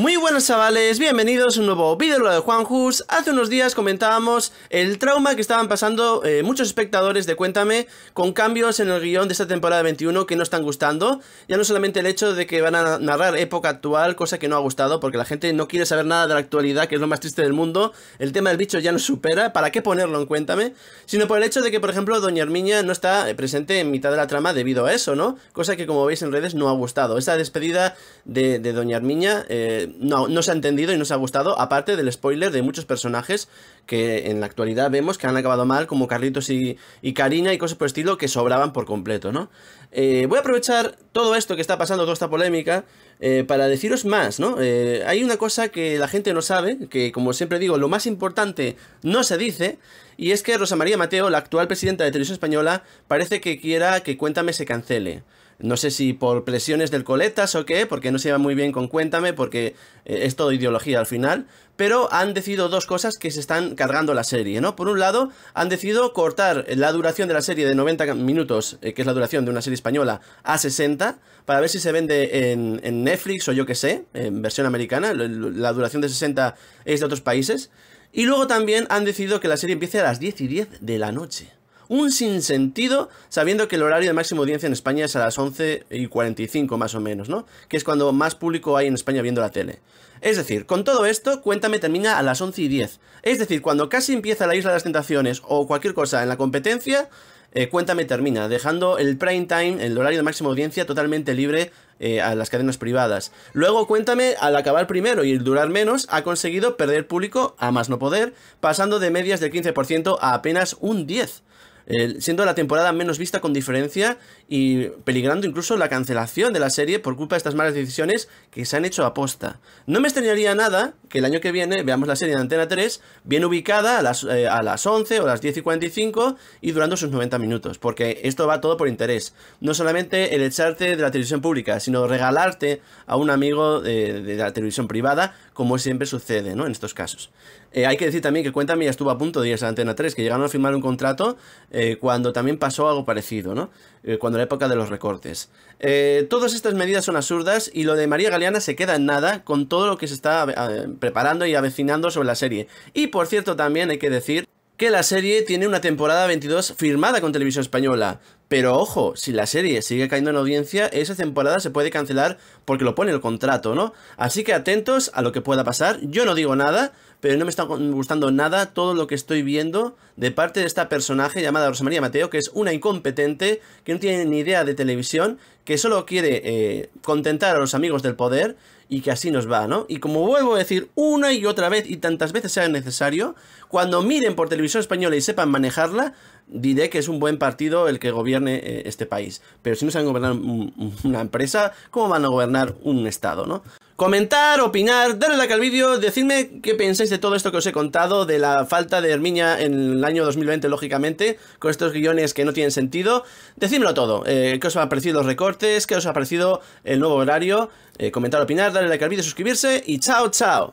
Muy buenos chavales, bienvenidos a un nuevo vídeo de Juan Juanjus Hace unos días comentábamos el trauma que estaban pasando eh, muchos espectadores de Cuéntame Con cambios en el guión de esta temporada 21 que no están gustando Ya no solamente el hecho de que van a narrar época actual, cosa que no ha gustado Porque la gente no quiere saber nada de la actualidad, que es lo más triste del mundo El tema del bicho ya no supera, ¿para qué ponerlo en Cuéntame? Sino por el hecho de que, por ejemplo, Doña Armiña no está eh, presente en mitad de la trama debido a eso, ¿no? Cosa que como veis en redes no ha gustado Esa despedida de, Doña Armiña Eh, no, no se ha entendido y no se ha gustado, aparte del spoiler de muchos personajes que en la actualidad vemos que han acabado mal, como Carlitos y, y Karina y cosas por el estilo que sobraban por completo, ¿no? Eh, voy a aprovechar todo esto que está pasando, toda esta polémica, eh, para deciros más, ¿no? Eh, hay una cosa que la gente no sabe, que como siempre digo, lo más importante no se dice, y es que Rosa María Mateo, la actual presidenta de Televisión Española, parece que quiera que Cuéntame se cancele. No sé si por presiones del coletas o qué, porque no se va muy bien con Cuéntame, porque eh, es todo ideología al final, pero han decidido dos cosas que se están cargando la serie, ¿no? Por un lado, han decidido cortar la duración de la serie de 90 minutos, que es la duración de una serie española, a 60, para ver si se vende en, Netflix o yo que sé, en versión americana. La duración de 60 es de otros países. Y luego también han decidido que la serie empiece a las 10 y 10 de la noche. Un sinsentido, sabiendo que el horario de máxima audiencia en España es a las 11 y 45 más o menos, ¿no? Que es cuando más público hay en España viendo la tele. Es decir, con todo esto, Cuéntame termina a las 11 y 10. Es decir, cuando casi empieza la Isla de las Tentaciones o cualquier cosa en la competencia, eh, cuéntame termina, dejando el prime time, el horario de máxima audiencia, totalmente libre eh, a las cadenas privadas. Luego Cuéntame, al acabar primero y el durar menos, ha conseguido perder público a más no poder, pasando de medias del 15% a apenas un 10% siendo la temporada menos vista con diferencia y peligrando incluso la cancelación de la serie por culpa de estas malas decisiones que se han hecho a posta. No me extrañaría nada que el año que viene veamos la serie de Antena 3 bien ubicada a las, eh, a las 11 o las 10 y 45 y durando sus 90 minutos, porque esto va todo por interés. No solamente el echarte de la televisión pública, sino regalarte a un amigo de la televisión privada, como siempre sucede ¿no? en estos casos. Eh, hay que decir también que Cuéntame ya estuvo a punto de irse a Antena 3, que llegaron a firmar un contrato. Eh, cuando también pasó algo parecido, ¿no? Eh, cuando la época de los recortes. Eh, todas estas medidas son absurdas y lo de María Galeana se queda en nada con todo lo que se está preparando y avecinando sobre la serie. Y por cierto también hay que decir que la serie tiene una temporada 22 firmada con Televisión Española. Pero ojo, si la serie sigue cayendo en audiencia, esa temporada se puede cancelar porque lo pone el contrato, ¿no? Así que atentos a lo que pueda pasar. Yo no digo nada, pero no me está gustando nada todo lo que estoy viendo de parte de esta personaje llamada Rosamaría Mateo, que es una incompetente, que no tiene ni idea de televisión, que solo quiere eh, contentar a los amigos del poder y que así nos va, ¿no? Y como vuelvo a decir una y otra vez y tantas veces sea necesario, cuando miren por televisión española y sepan manejarla, diré que es un buen partido el que gobierne eh, este país. Pero si no saben gobernar una empresa, ¿cómo van a gobernar un Estado, no? Comentar, opinar, darle like al vídeo, decidme qué pensáis de todo esto que os he contado, de la falta de Herminia en el año 2020, lógicamente, con estos guiones que no tienen sentido. Decídmelo todo, eh, qué os han parecido los recortes, qué os ha parecido el nuevo horario. Eh, comentar, opinar, darle like al vídeo, suscribirse y chao, chao.